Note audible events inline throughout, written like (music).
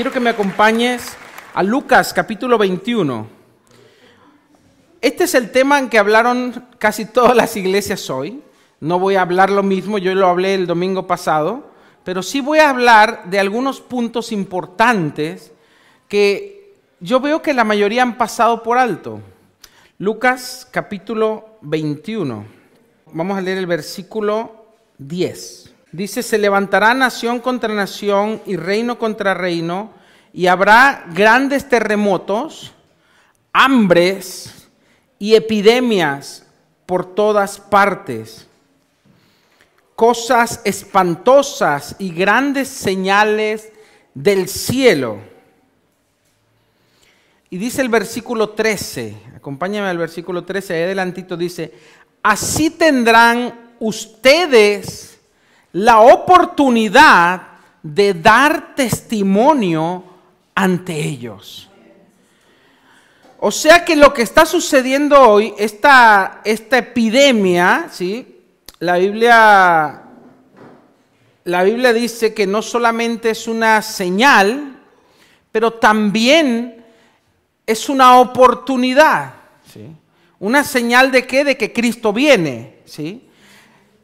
quiero que me acompañes a Lucas capítulo 21. Este es el tema en que hablaron casi todas las iglesias hoy. No voy a hablar lo mismo, yo lo hablé el domingo pasado, pero sí voy a hablar de algunos puntos importantes que yo veo que la mayoría han pasado por alto. Lucas capítulo 21. Vamos a leer el versículo 10. Dice, se levantará nación contra nación y reino contra reino, y habrá grandes terremotos, hambres y epidemias por todas partes. Cosas espantosas y grandes señales del cielo. Y dice el versículo 13, acompáñame al versículo 13, ahí adelantito dice, así tendrán ustedes la oportunidad de dar testimonio ante ellos. O sea que lo que está sucediendo hoy, esta, esta epidemia, ¿sí? la, Biblia, la Biblia dice que no solamente es una señal, pero también es una oportunidad. ¿sí? Una señal de qué? De que Cristo viene. ¿sí?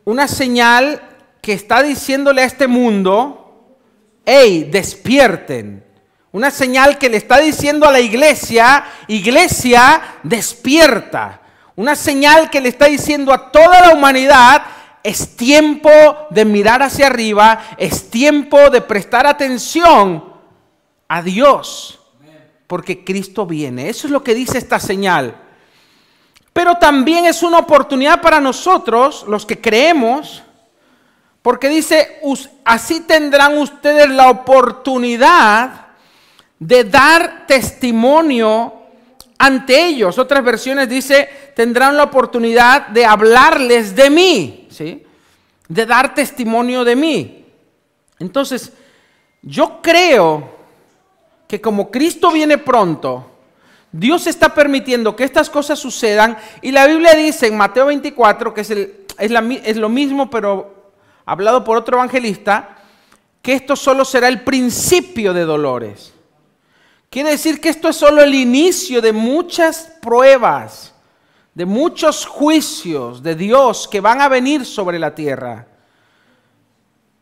Una señal que está diciéndole a este mundo, hey, despierten. Una señal que le está diciendo a la iglesia, iglesia, despierta. Una señal que le está diciendo a toda la humanidad, es tiempo de mirar hacia arriba, es tiempo de prestar atención a Dios, porque Cristo viene. Eso es lo que dice esta señal. Pero también es una oportunidad para nosotros, los que creemos, porque dice, así tendrán ustedes la oportunidad de dar testimonio ante ellos. Otras versiones dice, tendrán la oportunidad de hablarles de mí, ¿sí? De dar testimonio de mí. Entonces, yo creo que como Cristo viene pronto, Dios está permitiendo que estas cosas sucedan y la Biblia dice en Mateo 24, que es, es lo mismo pero hablado por otro evangelista, que esto solo será el principio de dolores. Quiere decir que esto es solo el inicio de muchas pruebas, de muchos juicios de Dios que van a venir sobre la tierra.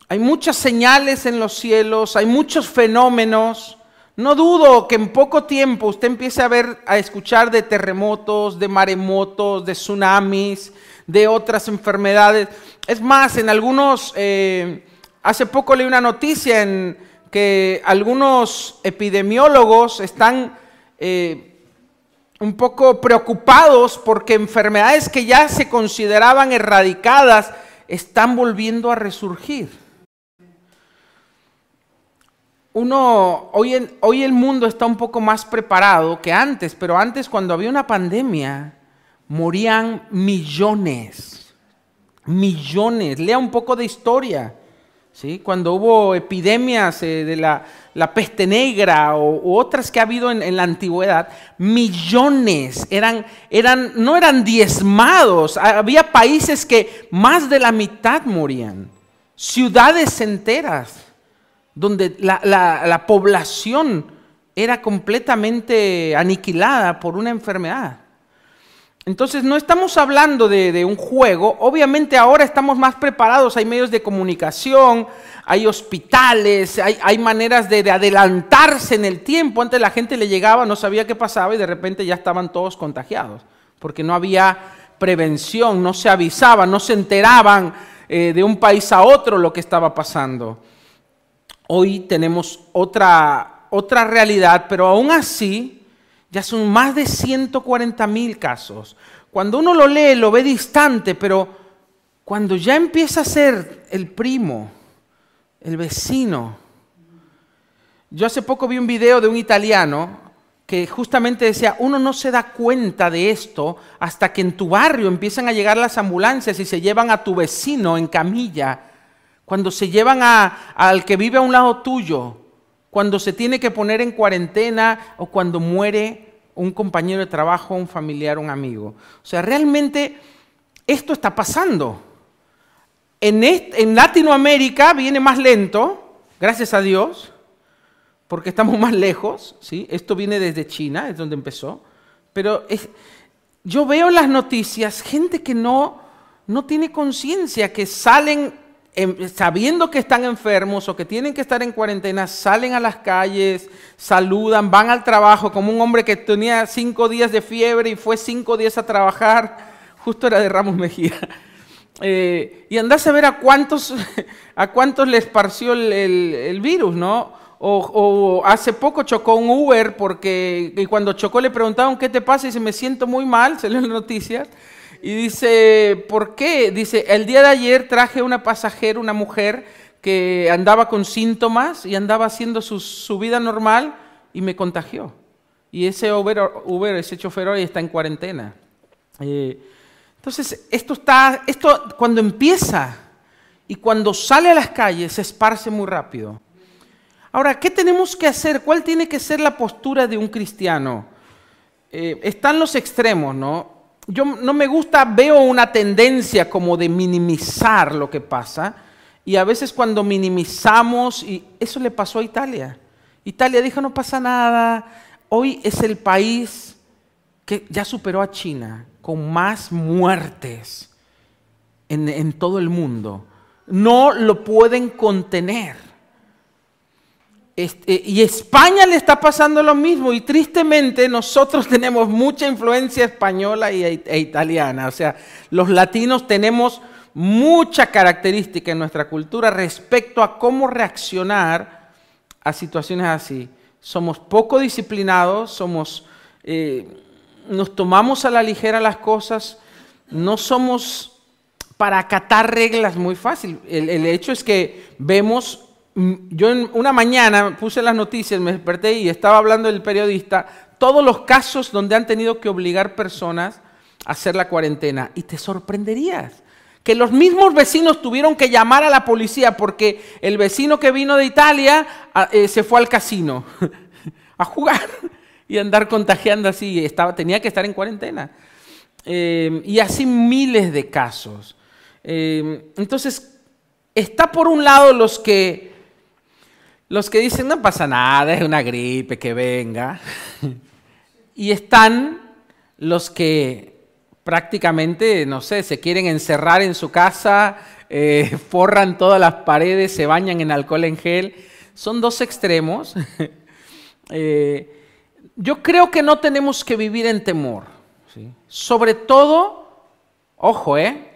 Hay muchas señales en los cielos, hay muchos fenómenos. No dudo que en poco tiempo usted empiece a ver, a escuchar de terremotos, de maremotos, de tsunamis, de otras enfermedades. Es más, en algunos, eh, hace poco leí una noticia en que algunos epidemiólogos están eh, un poco preocupados porque enfermedades que ya se consideraban erradicadas están volviendo a resurgir. Uno, hoy, hoy el mundo está un poco más preparado que antes, pero antes cuando había una pandemia, morían millones millones. Lea un poco de historia. ¿sí? Cuando hubo epidemias eh, de la, peste negra o, otras que ha habido en, la antigüedad, millones eran, eran, no eran diezmados. Había países que más de la mitad morían. Ciudades enteras donde la población era completamente aniquilada por una enfermedad. Entonces no estamos hablando de, un juego, obviamente ahora estamos más preparados, hay medios de comunicación, hay hospitales, hay, maneras de, adelantarse en el tiempo, antes la gente le llegaba, no sabía qué pasaba y de repente ya estaban todos contagiados, porque no había prevención, no se avisaba, no se enteraban eh, de un país a otro lo que estaba pasando. Hoy tenemos otra, otra realidad, pero aún así ya son más de 140 mil casos. Cuando uno lo lee, lo ve distante, pero cuando ya empieza a ser el primo, el vecino. Yo hace poco vi un video de un italiano que justamente decía, uno no se da cuenta de esto hasta que en tu barrio empiezan a llegar las ambulancias y se llevan a tu vecino en camilla, cuando se llevan a, al que vive a un lado tuyo, cuando se tiene que poner en cuarentena o cuando muere un compañero de trabajo, un familiar, un amigo. O sea, realmente esto está pasando. En, Latinoamérica viene más lento, gracias a Dios, porque estamos más lejos. ¿sí? Esto viene desde China, es donde empezó. Pero yo veo las noticias gente que no, no tiene conciencia, que salen Em, sabiendo que están enfermos o que tienen que estar en cuarentena, salen a las calles, saludan, van al trabajo, como un hombre que tenía cinco días de fiebre y fue cinco días a trabajar, justo era de Ramos Mejía. (laughs) Eh, y andás a ver a cuántos, (laughs) a cuántos le esparció el, virus, ¿no? O, hace poco chocó un Uber porque y cuando chocó le preguntaban qué te pasa y dice me siento muy mal, se (laughs) en noticia. noticias. Y dice, ¿por qué? Dice, el día de ayer traje una pasajera, una mujer que andaba con síntomas y andaba haciendo su, vida normal y me contagió. Y ese Uber, ese chofer hoy está en cuarentena. Eh, entonces, esto está, esto cuando empieza y cuando sale a las calles se esparce muy rápido. Ahora, ¿qué tenemos que hacer? ¿Cuál tiene que ser la postura de un cristiano? Eh, están los extremos, ¿no? yo no me gusta, veo una tendencia como de minimizar lo que pasa. Y a veces cuando minimizamos, y eso le pasó a Italia. Italia dijo, no pasa nada, hoy es el país que ya superó a China con más muertes en, en todo el mundo. No lo pueden contener. Eh, y España le está pasando lo mismo y tristemente nosotros (laughs) tenemos mucha influencia española e, italiana. O sea, los latinos tenemos mucha característica en nuestra cultura respecto a cómo reaccionar a situaciones así. Somos poco disciplinados, somos, eh, nos tomamos a la ligera las cosas, no somos para acatar reglas muy fácil. el hecho es que vemos Mm, yo en una mañana puse las noticias, me desperté y estaba hablando el periodista, todos los casos donde han tenido que obligar personas a hacer la cuarentena. Y te sorprenderías que los mismos vecinos tuvieron que llamar a la policía porque el vecino que vino de Italia ah, eh, se fue al casino (laughs) a jugar y andar contagiando así. Estaba, tenía que estar en cuarentena. Eh, y así miles de casos. Eh, entonces, está por un lado los que los que dicen, no pasa nada, es una gripe, que venga. (laughs) y están los que prácticamente, no sé, se quieren encerrar en su casa, eh, (laughs) forran todas las paredes, se bañan en alcohol en gel. Son dos extremos. (laughs) Eh, yo creo que no tenemos que vivir en temor. Sobre todo, ojo, ¿eh?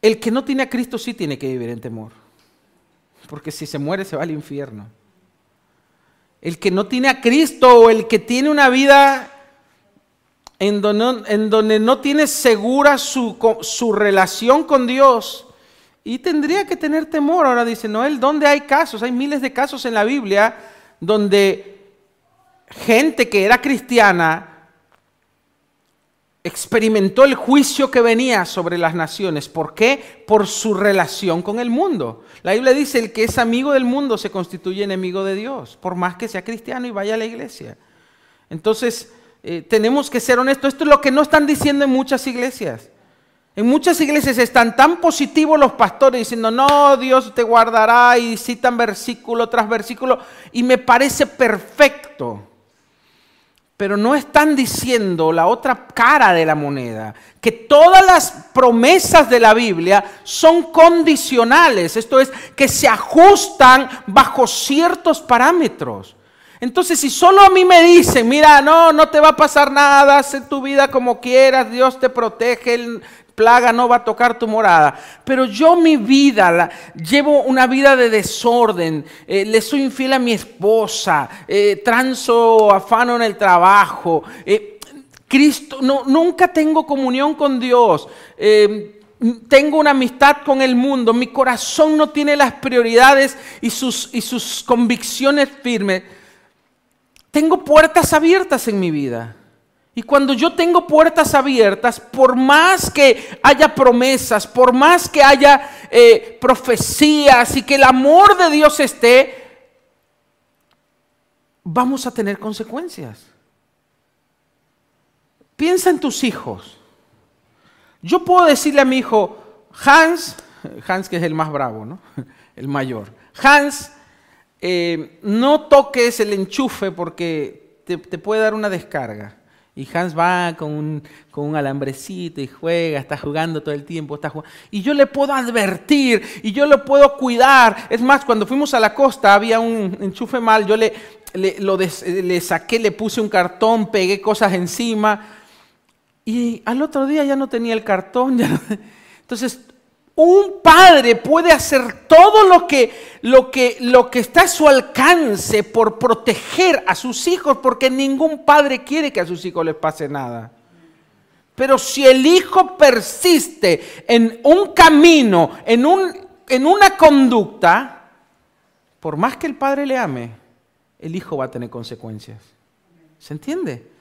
El que no tiene a Cristo sí tiene que vivir en temor porque si se muere se va al infierno. El que no tiene a Cristo o el que tiene una vida en donde, no tiene segura su, su relación con Dios, y tendría que tener temor. Ahora dice Noel, ¿dónde hay casos? Hay miles de casos en la Biblia donde gente que era cristiana experimentó el juicio que venía sobre las naciones. ¿Por qué? Por su relación con el mundo. La Biblia dice, el que es amigo del mundo se constituye enemigo de Dios, por más que sea cristiano y vaya a la iglesia. Entonces, eh, tenemos que ser honestos. Esto es lo que no están diciendo en muchas iglesias. En muchas iglesias están tan positivos los pastores diciendo, no, Dios te guardará y citan versículo tras versículo y me parece perfecto pero no están diciendo la otra cara de la moneda, que todas las promesas de la Biblia son condicionales, esto es, que se ajustan bajo ciertos parámetros. Entonces, si solo a mí me dicen, mira, no, no te va a pasar nada, haz tu vida como quieras, Dios te protege, plaga no va a tocar tu morada. Pero yo mi vida, la, llevo una vida de desorden, eh, le soy infiel a mi esposa, tranzo eh, transo afano en el trabajo. Eh, Cristo, no, nunca tengo comunión con Dios em, tengo una amistad con el mundo, mi corazón no tiene las prioridades y sus, y sus convicciones firmes. Tengo puertas abiertas en mi vida. Y cuando yo tengo puertas abiertas, por más que haya promesas, por más que haya eh, profecías y que el amor de Dios esté, vamos a tener consecuencias. Piensa en tus hijos. Yo puedo decirle a mi hijo, Hans, Hans que es el más bravo, ¿no? (laughs) El mayor. Hans, eh, no toques el enchufe porque te puede dar una descarga. Y Hans va con un, alambrecito y juega, está jugando todo el tiempo, está Y yo le puedo advertir, y yo lo puedo cuidar. Es más, cuando fuimos a la costa había un enchufe mal, yo le, le, saqué, le puse un cartón, pegué cosas encima. Y al otro día ya no tenía el cartón. Ya Entonces un padre puede hacer todo lo que, lo, que, lo que está a su alcance por proteger a sus hijos, porque ningún padre quiere que a sus hijos les pase nada. Pero si el hijo persiste en un camino, en, un, en una conducta, por más que el padre le ame, el hijo va a tener consecuencias. ¿Se entiende?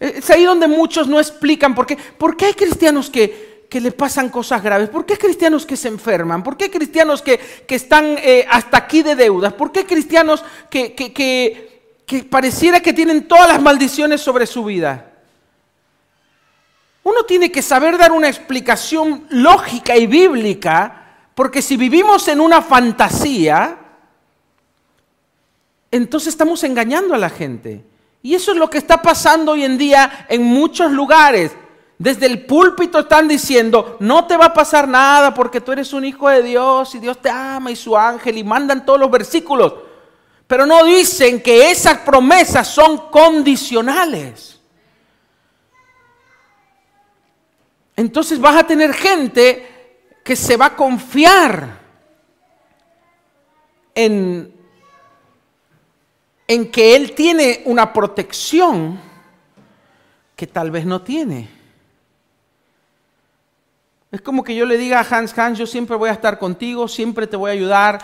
Es ahí donde muchos no explican por qué. ¿Por qué hay cristianos que, que le pasan cosas graves? ¿Por qué cristianos que se enferman? ¿Por qué cristianos que, están eh, hasta aquí de deudas? ¿Por qué hay cristianos que, que pareciera que tienen todas las maldiciones sobre su vida? Uno tiene que saber dar una explicación lógica y bíblica, porque si vivimos en una fantasía, entonces estamos engañando a la gente. Y eso es lo que está pasando hoy en día en muchos lugares. Desde el púlpito están diciendo, no te va a pasar nada porque tú eres un hijo de Dios y Dios te ama y su ángel y mandan todos los versículos. Pero no dicen que esas promesas son condicionales. Entonces vas a tener gente que se va a confiar en, en que Él tiene una protección que tal vez no tiene. Es como que yo le diga a Hans, Hans, yo siempre voy a estar contigo, siempre te voy a ayudar.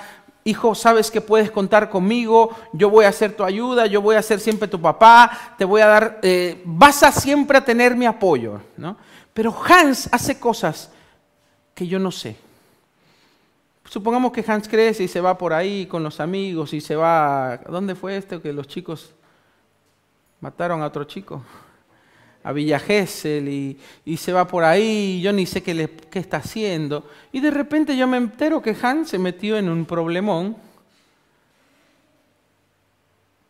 Hijo, sabes que puedes contar conmigo, yo voy a ser tu ayuda, yo voy a ser siempre tu papá, te voy a dar, eh, vas a siempre a tener mi apoyo. ¿no? Pero Hans hace cosas que yo no sé. Supongamos que Hans crece y se va por ahí con los amigos y se va... ¿Dónde fue este que los chicos mataron a otro chico? a Villa y, se va por ahí, y yo ni sé qué, le, qué está haciendo. Y de repente yo me entero que Han se metió en un problemón.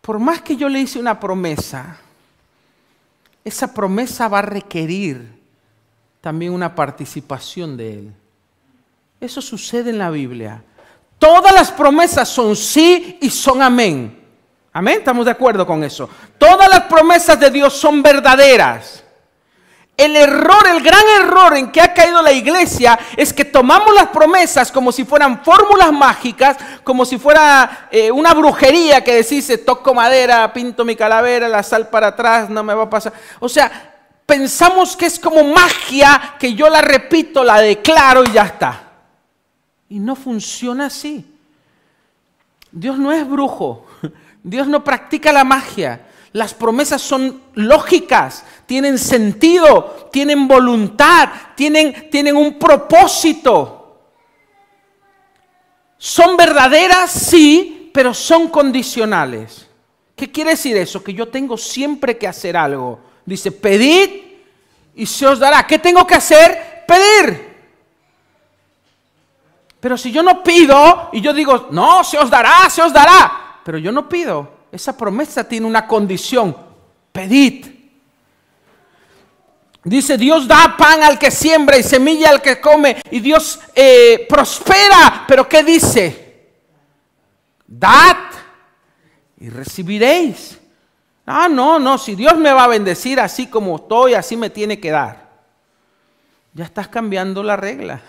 Por más que yo le hice una promesa, esa promesa va a requerir también una participación de él. Eso sucede en la Biblia. Todas las promesas son sí y son amén. Amén, estamos de acuerdo con eso. Todas las promesas de Dios son verdaderas. El error, el gran error en que ha caído la iglesia es que tomamos las promesas como si fueran fórmulas mágicas, como si fuera eh, una brujería que decís, toco madera, pinto mi calavera, la sal para atrás, no me va a pasar. O sea, pensamos que es como magia, que yo la repito, la declaro y ya está. Y no funciona así. Dios no es brujo. Dios no practica la magia. Las promesas son lógicas, tienen sentido, tienen voluntad, tienen, tienen un propósito. Son verdaderas, sí, pero son condicionales. ¿Qué quiere decir eso? Que yo tengo siempre que hacer algo. Dice, pedid y se os dará. ¿Qué tengo que hacer? Pedir. Pero si yo no pido y yo digo, no, se os dará, se os dará pero yo no pido. Esa promesa tiene una condición. Pedid. Dice, Dios da pan al que siembra y semilla al que come. Y Dios eh, prospera. Pero ¿qué dice? Dad y recibiréis. Ah, no, no, si Dios me va a bendecir así como estoy, así me tiene que dar. Ya estás cambiando la regla.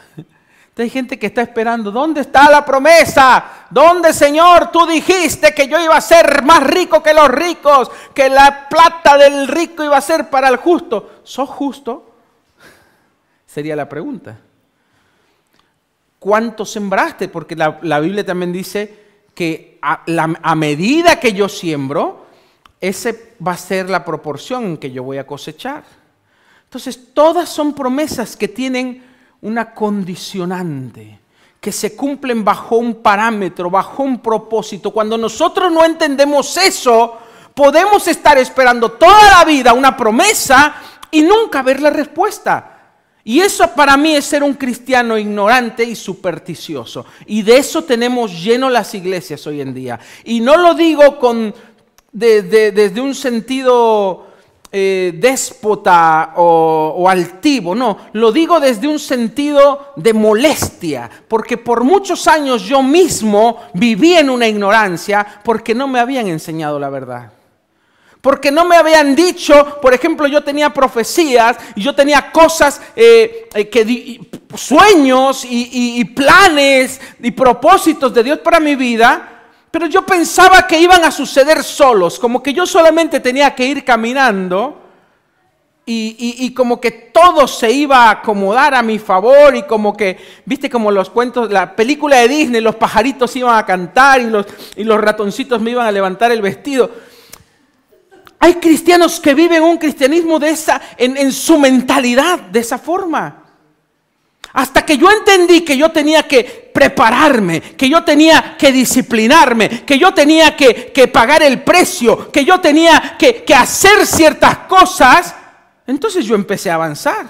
Hay gente que está esperando, ¿dónde está la promesa? ¿Dónde, Señor, tú dijiste que yo iba a ser más rico que los ricos, que la plata del rico iba a ser para el justo? ¿Sos justo? (laughs) Sería la pregunta. ¿Cuánto sembraste? Porque la, Biblia también dice que a, a medida que yo siembro, esa va a ser la proporción que yo voy a cosechar. Entonces, todas son promesas que tienen una condicionante, que se cumplen bajo un parámetro, bajo un propósito. Cuando nosotros no entendemos eso, podemos estar esperando toda la vida una promesa y nunca ver la respuesta. Y eso para mí es ser un cristiano ignorante y supersticioso. Y de eso tenemos lleno las iglesias hoy en día. Y no lo digo con, desde un sentido eh, déspota o, altivo, no, lo digo desde un sentido de molestia, porque por muchos años yo mismo viví en una ignorancia porque no me habían enseñado la verdad. Porque no me habían dicho, por ejemplo, yo tenía profecías, y yo tenía cosas, eh, eh, que sueños y planes y propósitos de Dios para mi vida, pero yo pensaba que iban a suceder solos, como que yo solamente tenía que ir caminando y, como que todo se iba a acomodar a mi favor y como que, viste como los cuentos, la película de Disney, los pajaritos iban a cantar y los, y los ratoncitos me iban a levantar el vestido. Hay cristianos que viven un cristianismo de esa, en, en su mentalidad, de esa forma. Hasta que yo entendí que yo tenía que prepararme, que yo tenía que disciplinarme, que yo tenía que, pagar el precio, que yo tenía que, hacer ciertas cosas, entonces yo empecé a avanzar.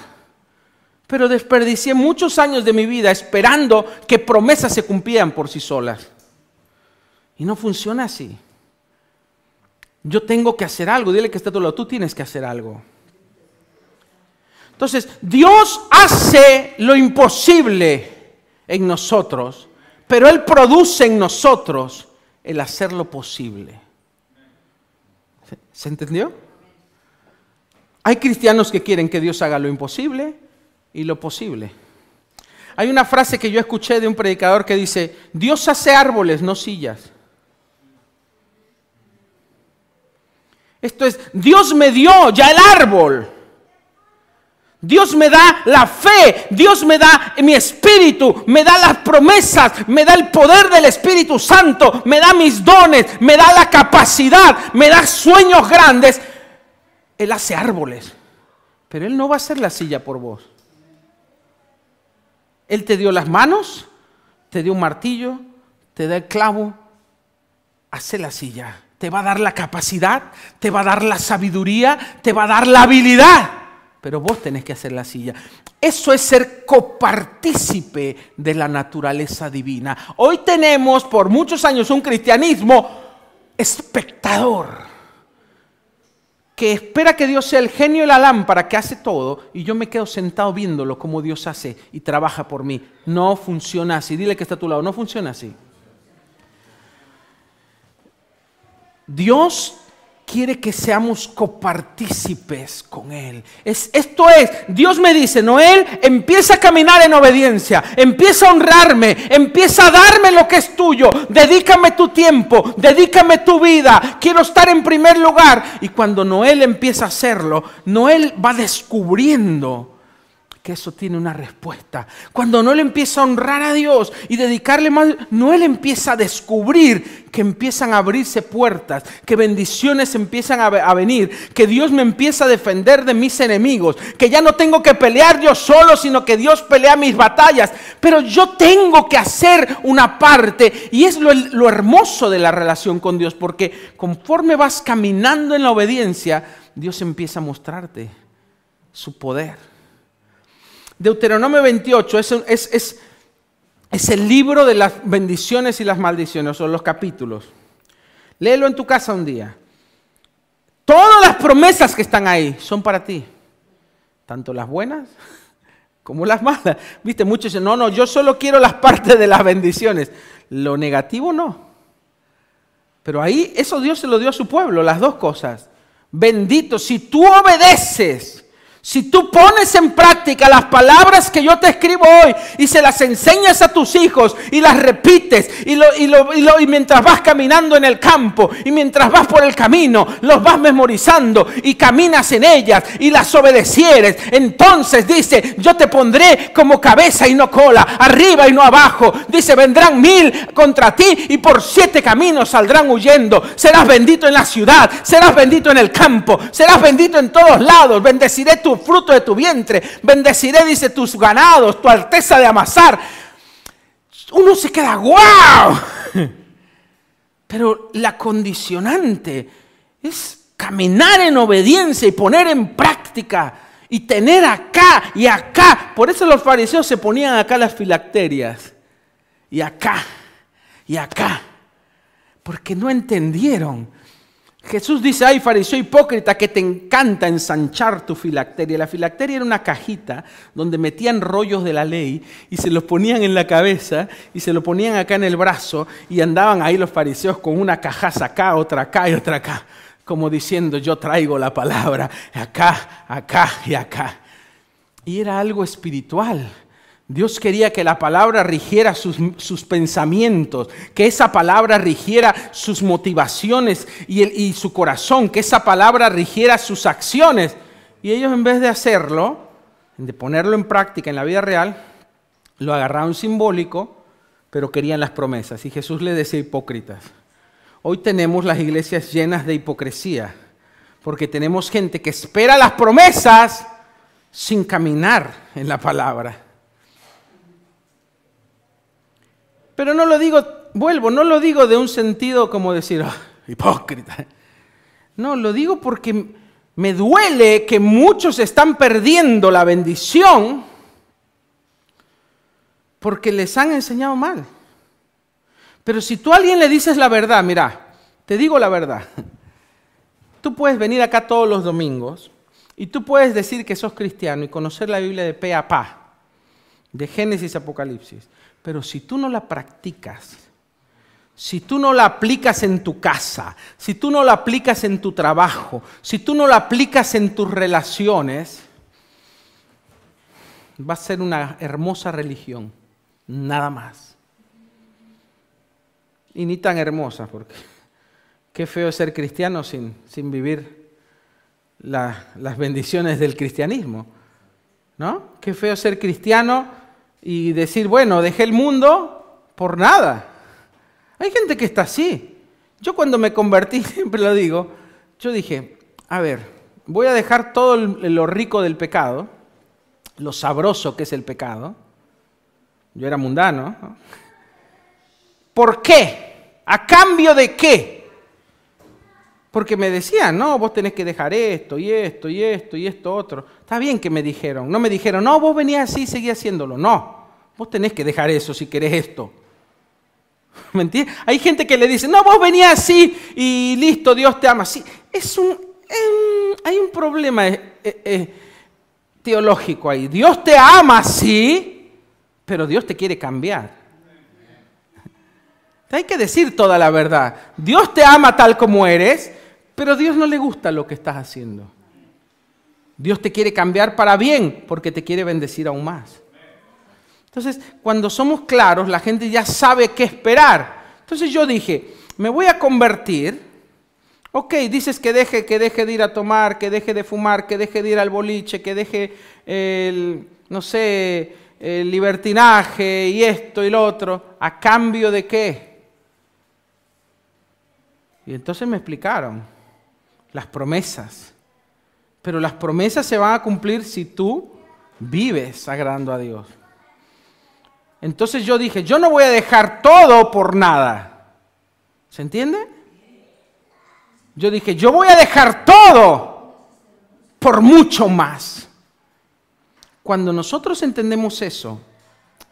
Pero desperdicié muchos años de mi vida esperando que promesas se cumplieran por sí solas. Y no funciona así. Yo tengo que hacer algo. Dile que está todo tú tienes que hacer algo. Entonces, Dios hace lo imposible en nosotros, pero Él produce en nosotros el hacer lo posible. ¿Se entendió? Hay cristianos que quieren que Dios haga lo imposible y lo posible. Hay una frase que yo escuché de un predicador que dice, Dios hace árboles, no sillas. Esto es, Dios me dio ya el árbol. Dios me da la fe, Dios me da mi espíritu, me da las promesas, me da el poder del Espíritu Santo, me da mis dones, me da la capacidad, me da sueños grandes. Él hace árboles, pero Él no va a hacer la silla por vos. Él te dio las manos, te dio un martillo, te da el clavo, hace la silla. Te va a dar la capacidad, te va a dar la sabiduría, te va a dar la habilidad pero vos tenés que hacer la silla. Eso es ser copartícipe de la naturaleza divina. Hoy tenemos por muchos años un cristianismo espectador que espera que Dios sea el genio de la lámpara que hace todo y yo me quedo sentado viéndolo como Dios hace y trabaja por mí. No funciona así. Dile que está a tu lado, no funciona así. Dios quiere que seamos copartícipes con Él. Es, esto es, Dios me dice, Noel, empieza a caminar en obediencia, empieza a honrarme, empieza a darme lo que es tuyo, dedícame tu tiempo, dedícame tu vida, quiero estar en primer lugar. Y cuando Noel empieza a hacerlo, Noel va descubriendo que eso tiene una respuesta. Cuando no Noel empieza a honrar a Dios y dedicarle más, él empieza a descubrir que empiezan a abrirse puertas, que bendiciones empiezan a, venir, que Dios me empieza a defender de mis enemigos, que ya no tengo que pelear yo solo, sino que Dios pelea mis batallas. Pero yo tengo que hacer una parte y es lo hermoso de la relación con Dios, porque conforme vas caminando en la obediencia, Dios empieza a mostrarte su poder Deuteronomio 28 es, es, el libro de las bendiciones y las maldiciones, o los capítulos. Léelo en tu casa un día. Todas las promesas que están ahí son para ti, tanto las buenas (laughs) como las malas. Viste, muchos dicen, no, no, yo solo quiero las partes de las bendiciones. Lo negativo no. Pero ahí eso Dios se lo dio a su pueblo, las dos cosas. Bendito, si tú obedeces, si tú pones en práctica las palabras que yo te escribo hoy y se las enseñas a tus hijos y las repites y, y, mientras vas caminando en el campo y mientras vas por el camino, los vas memorizando y caminas en ellas y las obedecieres, entonces dice, yo te pondré como cabeza y no cola, arriba y no abajo. Dice, vendrán mil contra ti y por siete caminos saldrán huyendo. Serás bendito en la ciudad, serás bendito en el campo, serás bendito en todos lados, bendeciré tu fruto de tu vientre. Bendeciré, dice, tus ganados, tu alteza de amasar. Uno se queda, wow. (laughs) Pero la condicionante es caminar en obediencia y poner en práctica y tener acá y acá. Por eso los fariseos se ponían acá las filacterias. Y acá, y acá. Porque no entendieron Jesús dice, ay fariseo hipócrita, que te encanta ensanchar tu filacteria. La filacteria era una cajita donde metían rollos de la ley y se los ponían en la cabeza y se lo ponían acá en el brazo y andaban ahí los fariseos con una cajaza acá, otra acá y otra acá, como diciendo, yo traigo la palabra acá, acá y acá. Y era algo espiritual Dios quería que la palabra rigiera sus, pensamientos, que esa palabra rigiera sus motivaciones y, el, y su corazón, que esa palabra rigiera sus acciones. Y ellos en vez de hacerlo, de ponerlo en práctica en la vida real, lo agarraron simbólico, pero querían las promesas. Y Jesús le decía hipócritas. Hoy tenemos las iglesias llenas de hipocresía, porque tenemos gente que espera las promesas sin caminar en la palabra. Pero no lo digo, vuelvo, no lo digo de un sentido como decir, ah, hipócrita. No, lo digo porque me duele que muchos están perdiendo la bendición porque les han enseñado mal. Pero si tú a alguien le dices la verdad, mira, te digo la verdad, tú puedes venir acá todos los domingos y tú puedes decir que sos cristiano y conocer la Biblia de pe a pa, de Génesis a Apocalipsis. Pero si tú no la practicas, si tú no la aplicas en tu casa, si tú no la aplicas en tu trabajo, si tú no la aplicas en tus relaciones, va a ser una hermosa religión, nada más. Y ni tan hermosa, porque qué feo es ser cristiano sin, vivir las bendiciones del cristianismo. ¿No? Qué feo ser cristiano y decir, bueno, dejé el mundo por nada. Hay gente que está así. Yo cuando me convertí, (laughs) siempre lo digo, yo dije, a ver, voy a dejar todo lo rico del pecado, lo sabroso que es el pecado. Yo era mundano. ¿Por qué? ¿A cambio de qué? Porque me decían, no, vos tenés que dejar esto y esto y esto y esto otro. Está bien que me dijeron. No me dijeron, no, vos venías así y seguí haciéndolo. No, vos tenés que dejar eso si querés esto. (laughs) ¿Me entiendes? Hay gente que le dice, no, vos venías así y listo, Dios te ama. Sí, es un, hay un problema eh, eh, eh, teológico ahí. Dios te ama, así, pero Dios te quiere cambiar. Hay que decir toda la verdad. Dios te ama tal como eres, pero Dios no le gusta lo que estás haciendo. Dios te quiere cambiar para bien porque te quiere bendecir aún más. Entonces, cuando somos claros, la gente ya sabe qué esperar. Entonces yo dije, me voy a convertir. Ok, dices que deje, que deje de ir a tomar, que deje de fumar, que deje de ir al boliche, que deje el, no sé, el libertinaje y esto y lo otro. ¿A cambio de qué? Y entonces me explicaron las promesas. Pero las promesas se van a cumplir si tú vives agradando a Dios. Entonces yo dije, yo no voy a dejar todo por nada. ¿Se entiende? Yo dije, yo voy a dejar todo por mucho más. Cuando nosotros entendemos eso,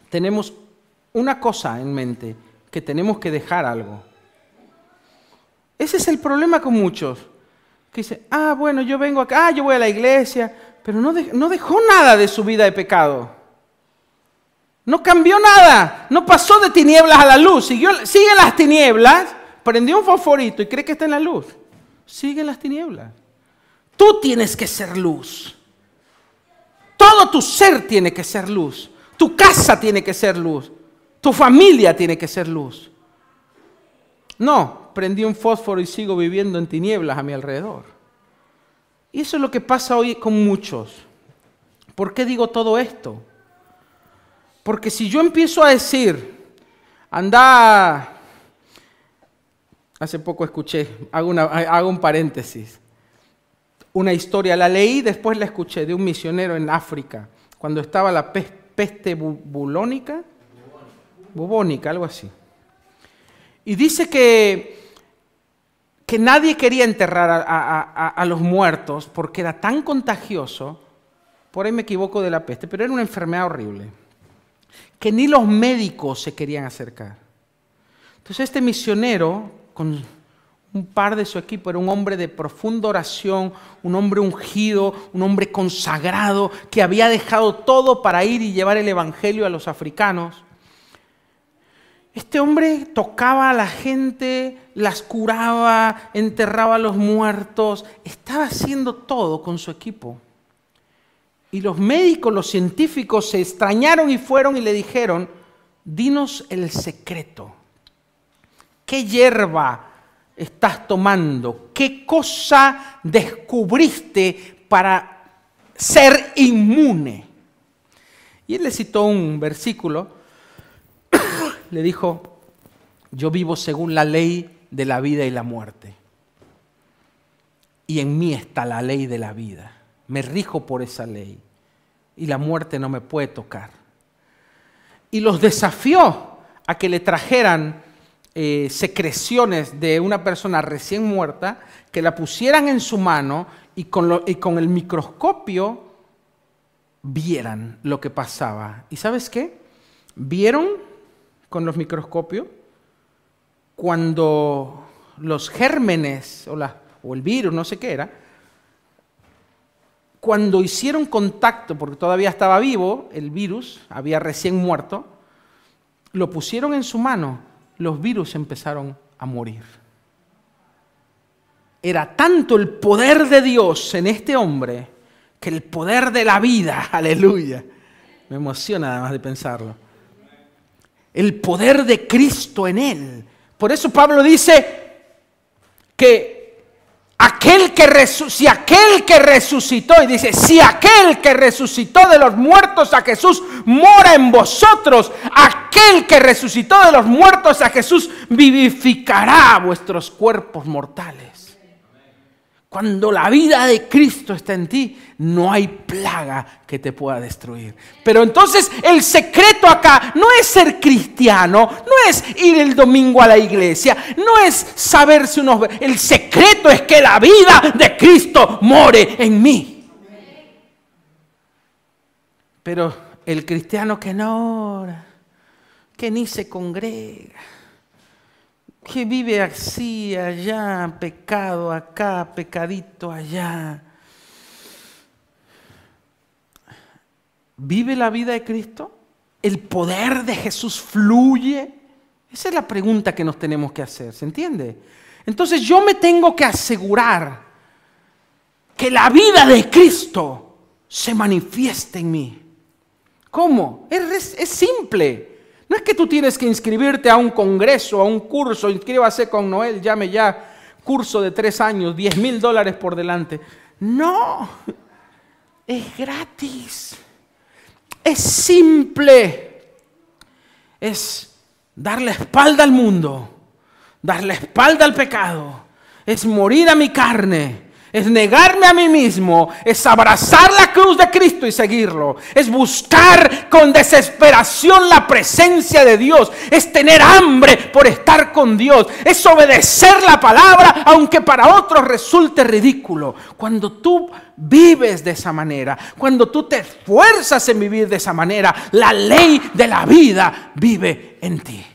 tenemos una cosa en mente, que tenemos que dejar algo. Ese es el problema con muchos que dice, ah, bueno, yo vengo acá, ah, yo voy a la iglesia, pero no, no dejó nada de su vida de pecado. No cambió nada, no pasó de tinieblas a la luz, Siguió, sigue las tinieblas, prendió un fosforito y cree que está en la luz. Sigue las tinieblas. Tú tienes que ser luz. Todo tu ser tiene que ser luz. Tu casa tiene que ser luz. Tu familia tiene que ser luz. No, prendí un fósforo y sigo viviendo en tinieblas a mi alrededor. Y eso es lo que pasa hoy con muchos. ¿Por qué digo todo esto? Porque si yo empiezo a decir, anda, hace poco escuché, hago, hago un paréntesis, una historia, la leí, después la escuché, de un misionero en África, cuando estaba la peste bubónica. bubónica, algo así. Y dice que que nadie quería enterrar a, los muertos porque era tan contagioso, por ahí me equivoco de la peste, pero era una enfermedad horrible, que ni los médicos se querían acercar. Entonces este misionero, con un par de su equipo, era un hombre de profunda oración, un hombre ungido, un hombre consagrado, que había dejado todo para ir y llevar el Evangelio a los africanos. Este hombre tocaba a la gente, las curaba, enterraba a los muertos, estaba haciendo todo con su equipo. Y los médicos, los científicos se extrañaron y fueron y le dijeron, dinos el secreto. ¿Qué hierba estás tomando? ¿Qué cosa descubriste para ser inmune? Y él le citó un versículo le dijo, yo vivo según la ley de la vida y la muerte. Y en mí está la ley de la vida. Me rijo por esa ley. Y la muerte no me puede tocar. Y los desafió a que le trajeran eh, secreciones de una persona recién muerta, que la pusieran en su mano y con, y con el microscopio vieran lo que pasaba. ¿Y sabes qué? Vieron con los microscopios, cuando los gérmenes o, la, o el virus, no sé qué era, cuando hicieron contacto, porque todavía estaba vivo el virus, había recién muerto, lo pusieron en su mano, los virus empezaron a morir. Era tanto el poder de Dios en este hombre que el poder de la vida, (laughs) aleluya. Me emociona más de pensarlo el poder de Cristo en él. Por eso Pablo dice que aquel que si aquel que resucitó y dice, si aquel que resucitó de los muertos a Jesús mora en vosotros, aquel que resucitó de los muertos a Jesús vivificará vuestros cuerpos mortales. Cuando la vida de Cristo está en ti, no hay plaga que te pueda destruir. Pero entonces el secreto acá no es ser cristiano, no es ir el domingo a la iglesia, no es saber saberse unos... El secreto es que la vida de Cristo more en mí. Pero el cristiano que no ora, que ni se congrega, que vive así, allá, pecado acá, pecadito allá. ¿Vive la vida de Cristo? ¿El poder de Jesús fluye? Esa es la pregunta que nos tenemos que hacer, ¿se entiende? Entonces yo me tengo que asegurar que la vida de Cristo se manifieste en mí. ¿Cómo? Es, es simple. No es que tú tienes que inscribirte a un congreso, a un curso, inscríbase con Noel, llame ya, curso de tres años, diez mil dólares por delante. No, es gratis, es simple, es dar la espalda al mundo, dar la espalda al pecado, es morir a mi carne es negarme a mí mismo, es abrazar la cruz de Cristo y seguirlo. Es buscar con desesperación la presencia de Dios. Es tener hambre por estar con Dios. Es obedecer la palabra aunque para otros resulte ridículo. Cuando tú vives de esa manera, cuando tú te esfuerzas en vivir de esa manera, la ley de la vida vive en ti.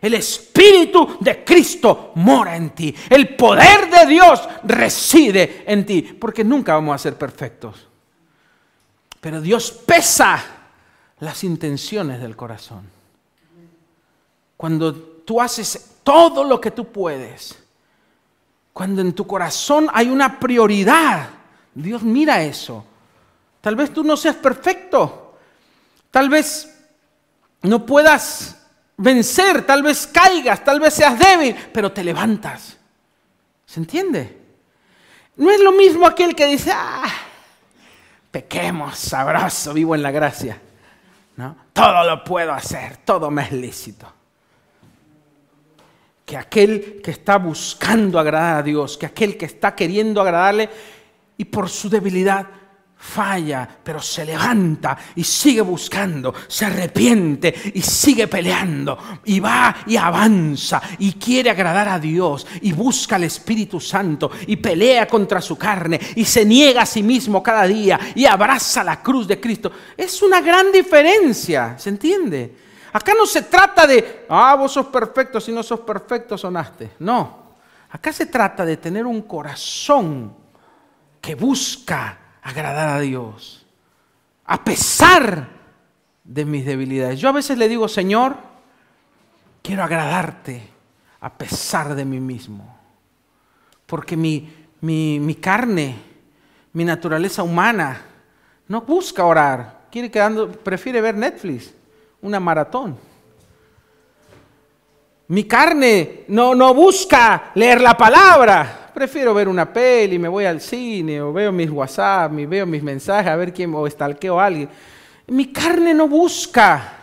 El Espíritu de Cristo mora en ti. El poder de Dios reside en ti. Porque nunca vamos a ser perfectos. Pero Dios pesa las intenciones del corazón. Cuando tú haces todo lo que tú puedes, cuando en tu corazón hay una prioridad, Dios mira eso. Tal vez tú no seas perfecto. Tal vez no puedas vencer, tal vez caigas, tal vez seas débil, pero te levantas. ¿Se entiende? No es lo mismo aquel que dice, ah, pequemos, sabroso, vivo en la gracia. ¿No? Todo lo puedo hacer, todo me es lícito. Que aquel que está buscando agradar a Dios, que aquel que está queriendo agradarle y por su debilidad falla, pero se levanta y sigue buscando, se arrepiente y sigue peleando y va y avanza y quiere agradar a Dios y busca al Espíritu Santo y pelea contra su carne y se niega a sí mismo cada día y abraza la cruz de Cristo. Es una gran diferencia, ¿se entiende? Acá no se trata de, ah, vos sos perfecto, si no sos perfecto sonaste. No, acá se trata de tener un corazón que busca agradar a Dios, a pesar de mis debilidades. Yo a veces le digo, Señor, quiero agradarte a pesar de mí mismo, porque mi, mi, carne, mi naturaleza humana, no busca orar, quiere quedando, prefiere ver Netflix, una maratón. Mi carne no, no busca leer la palabra, prefiero ver una peli, me voy al cine, o veo mis WhatsApp, veo mis mensajes, a ver quién, o estalqueo a alguien. Mi carne no busca.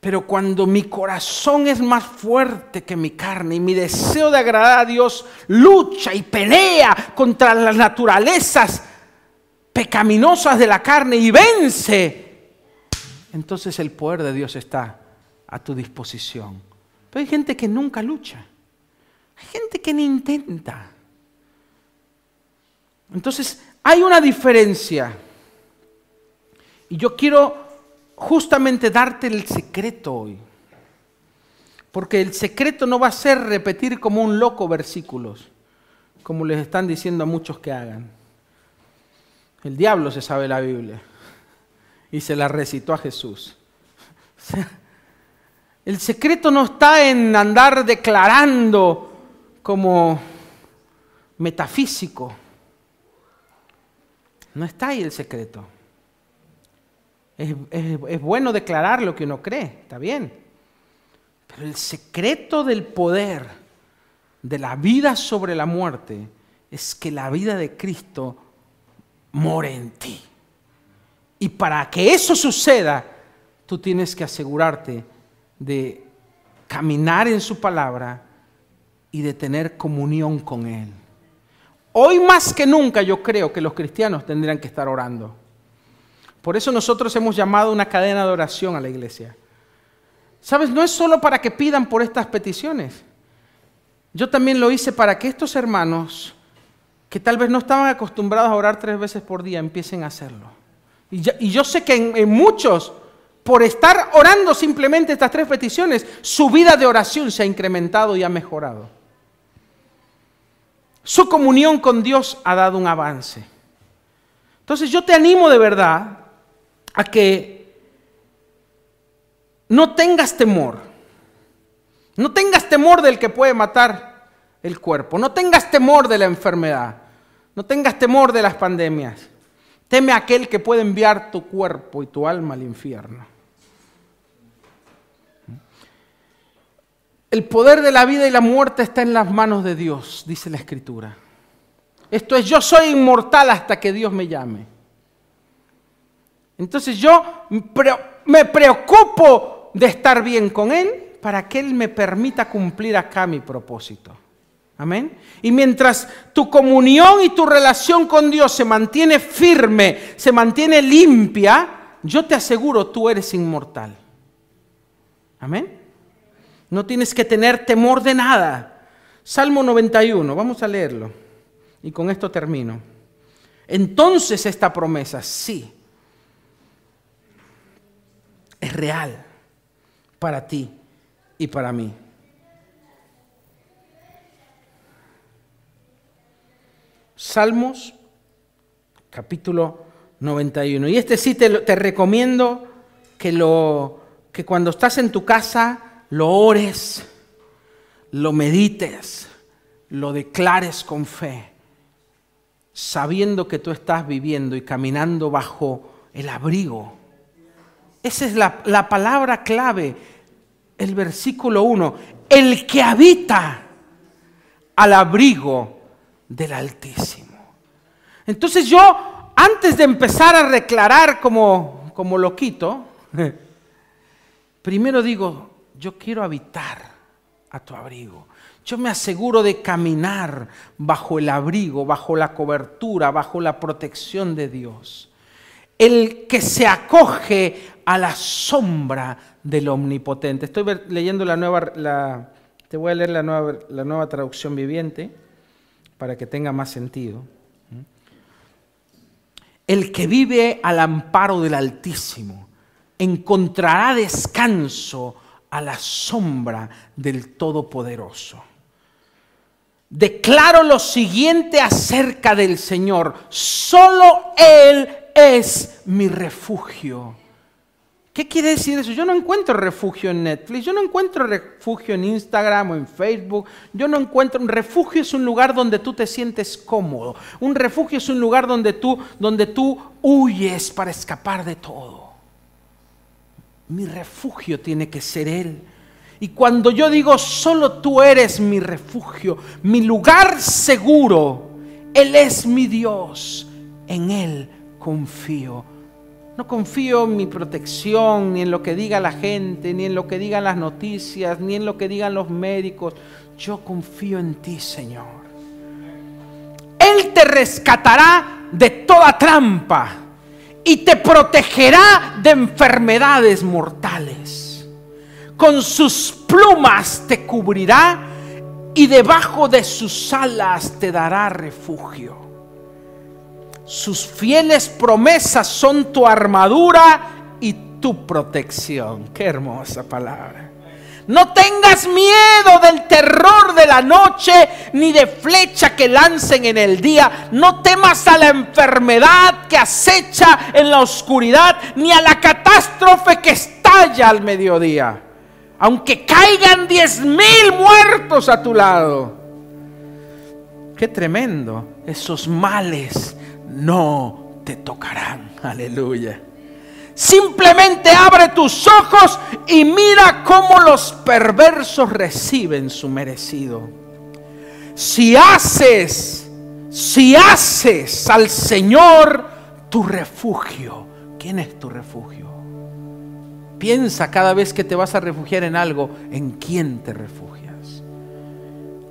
Pero cuando mi corazón es más fuerte que mi carne y mi deseo de agradar a Dios lucha y pelea contra las naturalezas pecaminosas de la carne y vence, entonces el poder de Dios está a tu disposición. Pero hay gente que nunca lucha. Hay gente que ni intenta. Entonces, hay una diferencia. Y yo quiero justamente darte el secreto hoy. Porque el secreto no va a ser repetir como un loco versículos, como les están diciendo a muchos que hagan. El diablo se sabe la Biblia y se la recitó a Jesús. (laughs) el secreto no está en andar declarando como metafísico. No está ahí el secreto. Es, bueno declarar lo que uno cree, está bien. Pero el secreto del poder de la vida sobre la muerte es que la vida de Cristo more en ti. Y para que eso suceda, tú tienes que asegurarte de caminar en su palabra y de tener comunión con Él. Hoy más que nunca yo creo que los cristianos tendrían que estar orando. Por eso nosotros hemos llamado una cadena de oración a la iglesia. Sabes, no es solo para que pidan por estas peticiones. Yo también lo hice para que estos hermanos que tal vez no estaban acostumbrados a orar tres veces por día empiecen a hacerlo. Y, yo sé que en muchos por estar orando simplemente estas tres peticiones, su vida de oración se ha incrementado y ha mejorado. Su comunión con Dios ha dado un avance. Entonces yo te animo de verdad a que no tengas temor. No tengas temor del que puede matar el cuerpo. No tengas temor de la enfermedad. No tengas temor de las pandemias. Teme a aquel que puede enviar tu cuerpo y tu alma al infierno. El poder de la vida y la muerte está en las manos de Dios, dice la Escritura. Esto es, yo soy inmortal hasta que Dios me llame. Entonces yo me preocupo de estar bien con Él para que Él me permita cumplir acá mi propósito. Amén. Y mientras tu comunión y tu relación con Dios se mantiene firme, se mantiene limpia, yo te aseguro tú eres inmortal. Amén. No tienes que tener temor de nada. Salmo 91, vamos a leerlo. Y con esto termino. Entonces esta promesa, sí, es real para ti y para mí. Salmos capítulo 91. Y este sí te, te recomiendo que, lo, que cuando estás en tu casa lo ores, lo medites, lo declares con fe, sabiendo que tú estás viviendo y caminando bajo el abrigo. Esa es la, palabra clave, el versículo 1, el que habita al abrigo del Altísimo. Entonces yo, antes de empezar a declarar como, como loquito, (laughs) primero digo, yo quiero habitar a tu abrigo. Yo me aseguro de caminar bajo el abrigo, bajo la cobertura, bajo la protección de Dios. El que se acoge a la sombra del omnipotente. Estoy leyendo la nueva, te voy a leer nueva, la nueva traducción viviente para que tenga más sentido. ¿Mm? El que vive al amparo del Altísimo encontrará descanso a la sombra del Todopoderoso. Declaro lo siguiente acerca del Señor. Solo Él es mi refugio. ¿Qué quiere decir eso? Yo no encuentro refugio en Netflix, yo no encuentro refugio en Instagram o en Facebook, yo no encuentro... Un refugio es un lugar donde tú te sientes cómodo, un refugio es un lugar donde tú, donde tú huyes para escapar de todo. Mi refugio tiene que ser Él. Y cuando yo digo, solo tú eres mi refugio, mi lugar seguro, Él es mi Dios, en Él confío. No confío en mi protección, ni en lo que diga la gente, ni en lo que digan las noticias, ni en lo que digan los médicos. Yo confío en ti, Señor. Él te rescatará de toda trampa y te protegerá de enfermedades mortales. Con sus plumas te cubrirá y debajo de sus alas te dará refugio. Sus fieles promesas son tu armadura y tu protección. Qué hermosa palabra. No tengas miedo del terror de la noche, ni de flecha que lancen en el día. No temas a la enfermedad que acecha en la oscuridad, ni a la catástrofe que estalla al mediodía. Aunque caigan diez mil muertos a tu lado. Qué tremendo. Esos males no te tocarán. Aleluya. Simplemente Abre tus ojos y mira cómo los perversos reciben su merecido. Si haces, si haces al Señor tu refugio, ¿quién es tu refugio? Piensa cada vez que te vas a refugiar en algo, en quién te refugias.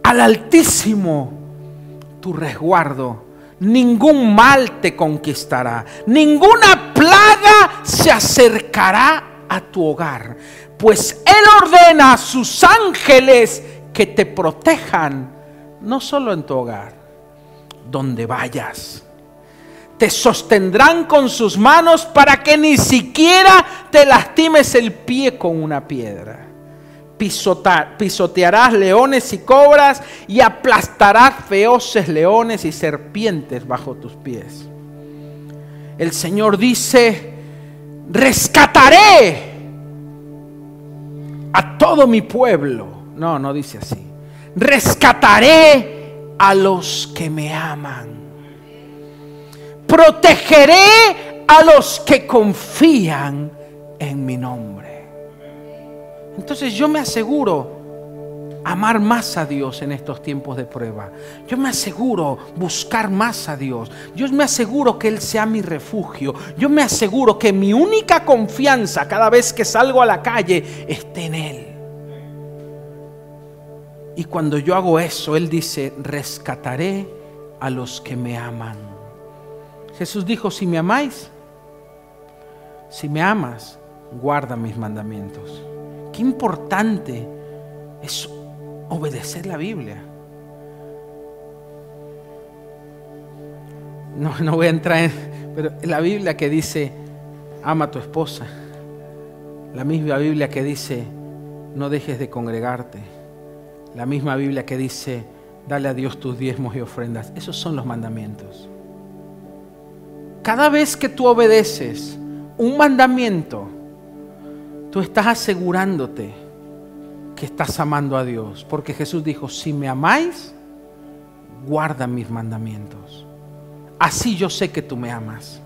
Al Altísimo, tu resguardo. Ningún mal te conquistará. Ninguna se acercará a tu hogar, pues Él ordena a sus ángeles que te protejan, no solo en tu hogar, donde vayas. Te sostendrán con sus manos para que ni siquiera te lastimes el pie con una piedra. pisotearás leones y cobras y aplastarás feoces leones y serpientes bajo tus pies. El Señor dice, rescataré a todo mi pueblo. No, no dice así. Rescataré a los que me aman. Protegeré a los que confían en mi nombre. Entonces yo me aseguro amar más a Dios en estos tiempos de prueba. Yo me aseguro buscar más a Dios. Yo me aseguro que Él sea mi refugio. Yo me aseguro que mi única confianza cada vez que salgo a la calle esté en Él. Y cuando yo hago eso, Él dice, rescataré a los que me aman. Jesús dijo, si me amáis, si me amas, guarda mis mandamientos. Qué importante es obedecer la Biblia. No, no voy a entrar en, pero la Biblia que dice, ama a tu esposa. La misma Biblia que dice, no dejes de congregarte. La misma Biblia que dice, dale a Dios tus diezmos y ofrendas. Esos son los mandamientos. Cada vez que tú obedeces un mandamiento, tú estás asegurándote que estás amando a Dios. Porque Jesús dijo, si me amáis, guarda mis mandamientos. Así yo sé que tú me amas.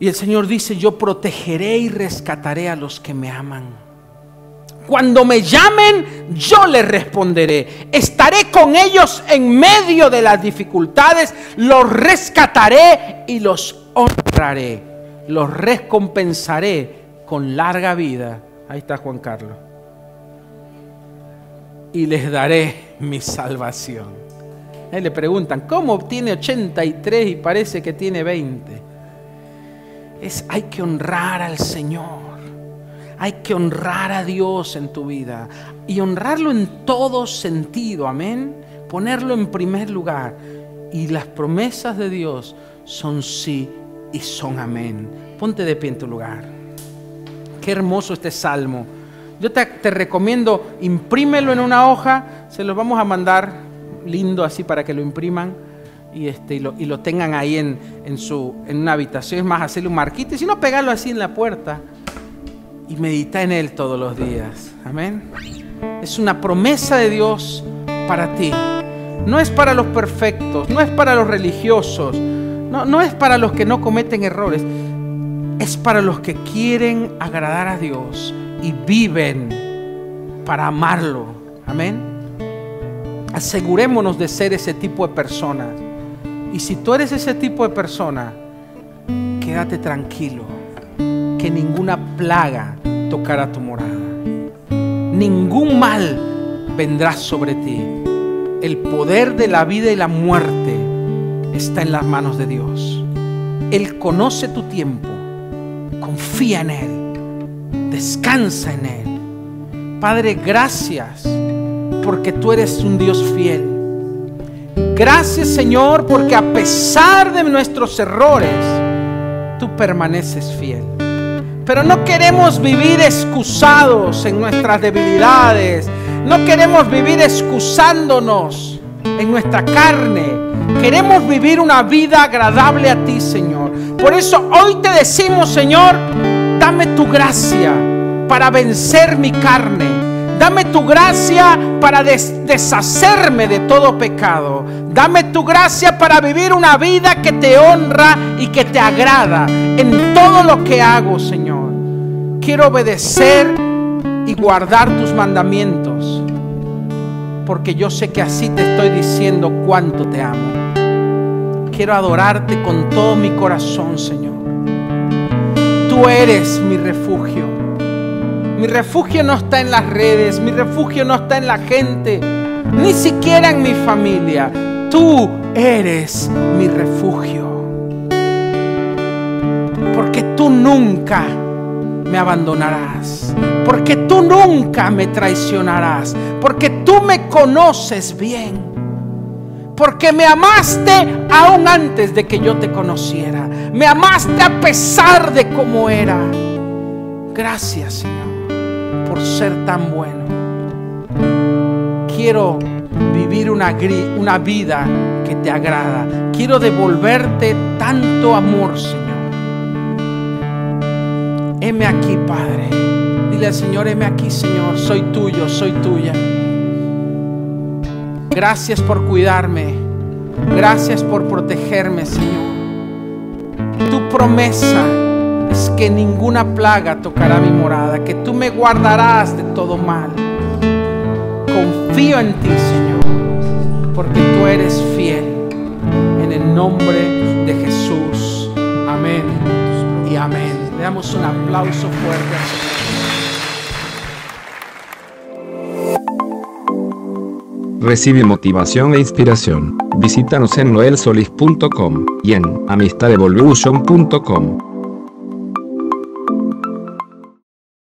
Y el Señor dice, yo protegeré y rescataré a los que me aman. Cuando me llamen, yo les responderé. Estaré con ellos en medio de las dificultades. Los rescataré y los honraré. Los recompensaré con larga vida Ahí está Juan Carlos. Y les daré mi salvación. Ahí le preguntan, ¿cómo obtiene 83 y parece que tiene 20? Es, hay que honrar al Señor. Hay que honrar a Dios en tu vida. Y honrarlo en todo sentido, amén. Ponerlo en primer lugar. Y las promesas de Dios son sí y son amén. Ponte de pie en tu lugar. Qué hermoso este salmo. Yo te, recomiendo, imprímelo en una hoja, se los vamos a mandar lindo así para que lo impriman y, este, y, lo, y lo, tengan ahí en, su, en una habitación. Es más, hacerle un marquito y si no, pegarlo así en la puerta y medita en él todos los días. Amén. Es una promesa de Dios para ti. No es para los perfectos, no es para los religiosos, no, no es para los que no cometen errores es para los que quieren agradar a Dios y viven para amarlo. Amén. Asegurémonos de ser ese tipo de personas. Y si tú eres ese tipo de persona, quédate tranquilo, que ninguna plaga tocará tu morada. Ningún mal vendrá sobre ti. El poder de la vida y la muerte está en las manos de Dios. Él conoce tu tiempo confía en Él, descansa en Él. Padre, gracias porque tú eres un Dios fiel. Gracias Señor porque a pesar de nuestros errores, tú permaneces fiel. Pero no queremos vivir excusados en nuestras debilidades. No queremos vivir excusándonos en nuestra carne. Queremos vivir una vida agradable a ti, Señor. Por eso hoy te decimos, Señor, dame tu gracia para vencer mi carne. Dame tu gracia para deshacerme de todo pecado. Dame tu gracia para vivir una vida que te honra y que te agrada en todo lo que hago, Señor. Quiero obedecer y guardar tus mandamientos, porque yo sé que así te estoy diciendo cuánto te amo quiero adorarte con todo mi corazón, Señor. Tú eres mi refugio. Mi refugio no está en las redes, mi refugio no está en la gente, ni siquiera en mi familia. Tú eres mi refugio. Porque tú nunca me abandonarás, porque tú nunca me traicionarás, porque tú me conoces bien. Porque me amaste aún antes de que yo te conociera. Me amaste a pesar de cómo era. Gracias, Señor, por ser tan bueno. Quiero vivir una, vida que te agrada. Quiero devolverte tanto amor, Señor. Heme aquí, Padre. Dile al Señor, heme aquí, Señor. Soy tuyo, soy tuya. Gracias por cuidarme. Gracias por protegerme, Señor. Tu promesa es que ninguna plaga tocará mi morada, que tú me guardarás de todo mal. Confío en ti, Señor, porque tú eres fiel. En el nombre de Jesús. Amén y amén. Le damos un aplauso fuerte al Señor. Recibe motivación e inspiración. Visítanos en noelsolis.com y en amistadevolution.com.